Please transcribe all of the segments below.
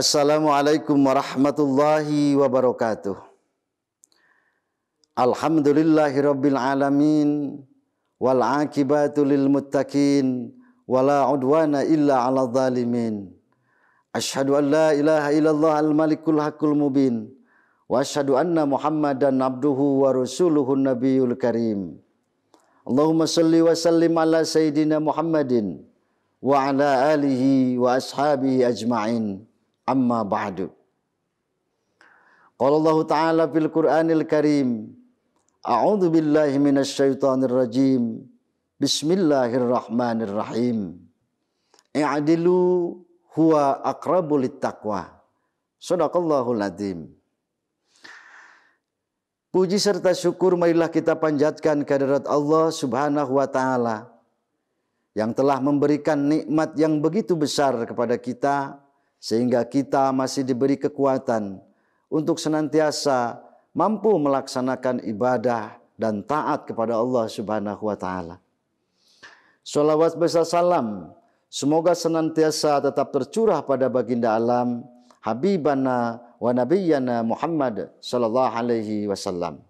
Assalamualaikum warahmatullahi wabarakatuh. Alhamdulillahirabbil alamin wal akibatu lil muttaqin wala udwana illa ala zalimin. Ashadu an la ilaha illallah al malikul haqqul mubin wa ashadu anna Muhammadan abduhu wa rasuluhu nabiyul karim. Allahumma salli wa sallim ala sayyidina Muhammadin wa ala alihi wa ashabihi ajma'in. amma ba'du Qala Allah Ta'ala fil Qur'anil Karim A'udzu billahi minasy syaithanir rajim Bismillahirrahmanirrahim I'dilu huwa aqrabu littaqwa Sadaqallahul adzim Puji serta syukur marilah kita panjatkan kehadirat Allah Subhanahu wa taala yang telah memberikan nikmat yang begitu besar kepada kita sehingga kita masih diberi kekuatan untuk senantiasa mampu melaksanakan ibadah dan taat kepada Allah Subhanahu wa taala. Salawat besar salam semoga senantiasa tetap tercurah pada baginda alam habibana wa Nabiyana Muhammad sallallahu alaihi wasallam.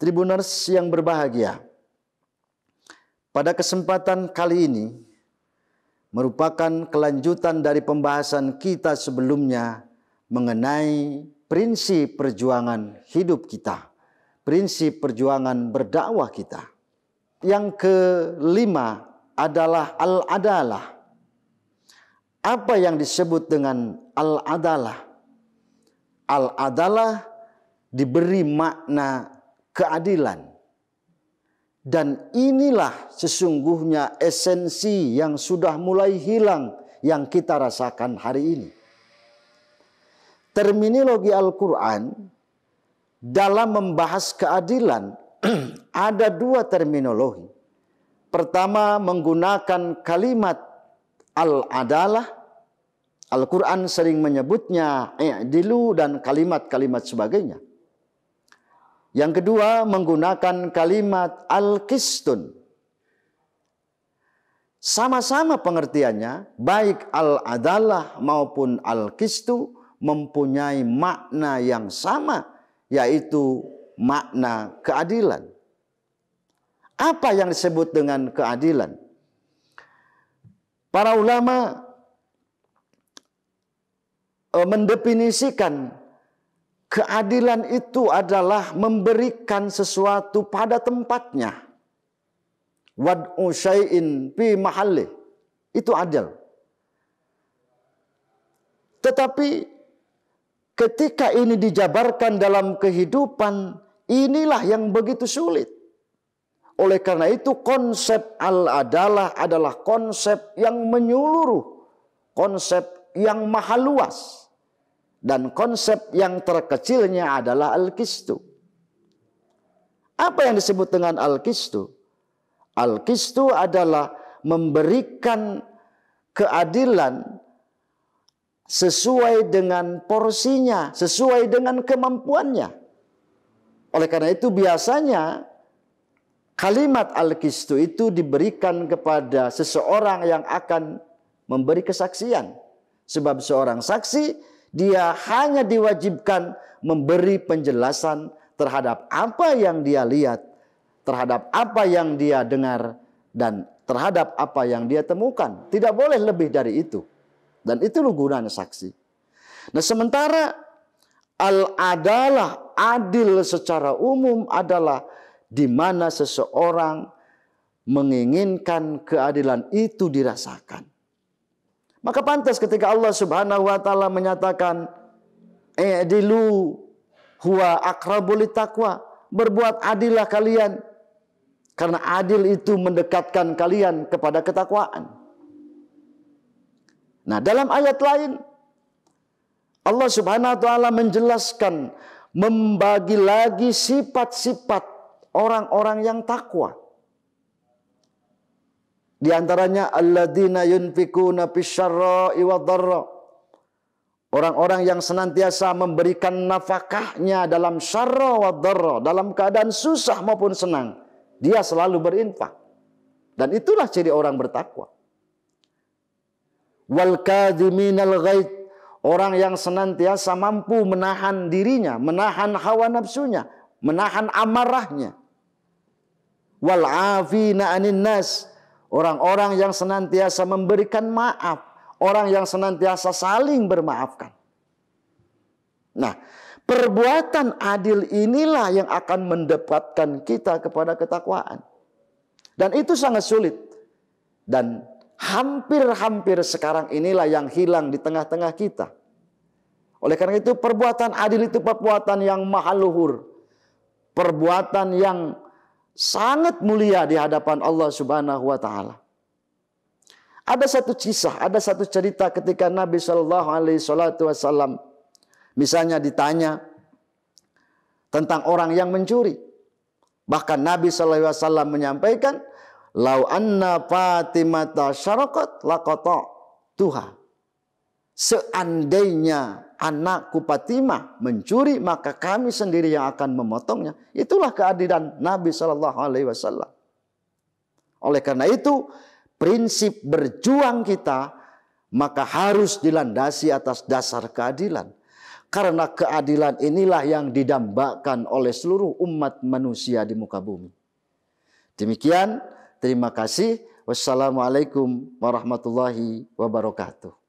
Tribuners yang berbahagia, pada kesempatan kali ini merupakan kelanjutan dari pembahasan kita sebelumnya mengenai prinsip perjuangan hidup kita, prinsip perjuangan berdakwah kita. Yang kelima adalah al-adalah. Apa yang disebut dengan al-adalah? Al-adalah diberi makna keadilan. Dan inilah sesungguhnya esensi yang sudah mulai hilang yang kita rasakan hari ini. Terminologi Al-Quran dalam membahas keadilan ada dua terminologi. Pertama menggunakan kalimat al-adalah. Al-Quran sering menyebutnya i'dilu dan kalimat-kalimat sebagainya yang kedua menggunakan kalimat al-kistun. Sama-sama pengertiannya, baik al-adalah maupun al-kistu mempunyai makna yang sama, yaitu makna keadilan. Apa yang disebut dengan keadilan? Para ulama eh, mendefinisikan Keadilan itu adalah memberikan sesuatu pada tempatnya. Wad'u syai'in fi mahalli. Itu adil. Tetapi ketika ini dijabarkan dalam kehidupan, inilah yang begitu sulit. Oleh karena itu konsep al-adalah adalah konsep yang menyeluruh. Konsep yang maha luas dan konsep yang terkecilnya adalah al qistu Apa yang disebut dengan al qistu al qistu adalah memberikan keadilan sesuai dengan porsinya, sesuai dengan kemampuannya. Oleh karena itu biasanya kalimat al qistu itu diberikan kepada seseorang yang akan memberi kesaksian. Sebab seorang saksi dia hanya diwajibkan memberi penjelasan terhadap apa yang dia lihat, terhadap apa yang dia dengar, dan terhadap apa yang dia temukan. Tidak boleh lebih dari itu. Dan itu gunanya saksi. Nah sementara al-adalah adil secara umum adalah di mana seseorang menginginkan keadilan itu dirasakan. Maka pantas ketika Allah Subhanahu wa taala menyatakan i'dilu huwa aqrabu litaqwa, Berbuat adillah kalian karena adil itu mendekatkan kalian kepada ketakwaan. Nah, dalam ayat lain Allah Subhanahu wa taala menjelaskan membagi lagi sifat-sifat orang-orang yang takwa. Di antaranya alladzina yunfikuna fisyarra'i wadharra. Orang-orang yang senantiasa memberikan nafkahnya dalam syarra wa dharra, dalam keadaan susah maupun senang, dia selalu berinfak. Dan itulah ciri orang bertakwa. Wal kadhiminal ghaid, orang yang senantiasa mampu menahan dirinya, menahan hawa nafsunya, menahan amarahnya. Wal afina anin nas, Orang-orang yang senantiasa memberikan maaf. Orang yang senantiasa saling bermaafkan. Nah, perbuatan adil inilah yang akan mendapatkan kita kepada ketakwaan. Dan itu sangat sulit. Dan hampir-hampir sekarang inilah yang hilang di tengah-tengah kita. Oleh karena itu perbuatan adil itu perbuatan yang mahaluhur, Perbuatan yang sangat mulia di hadapan Allah Subhanahu wa taala. Ada satu kisah, ada satu cerita ketika Nabi Shallallahu alaihi wasallam misalnya ditanya tentang orang yang mencuri. Bahkan Nabi Shallallahu alaihi wasallam menyampaikan, "Lau anna Fatimah syarakat laqata Tuhan." Seandainya anakku Fatimah mencuri maka kami sendiri yang akan memotongnya. Itulah keadilan Nabi Shallallahu Alaihi Wasallam. Oleh karena itu prinsip berjuang kita maka harus dilandasi atas dasar keadilan. Karena keadilan inilah yang didambakan oleh seluruh umat manusia di muka bumi. Demikian, terima kasih. Wassalamualaikum warahmatullahi wabarakatuh.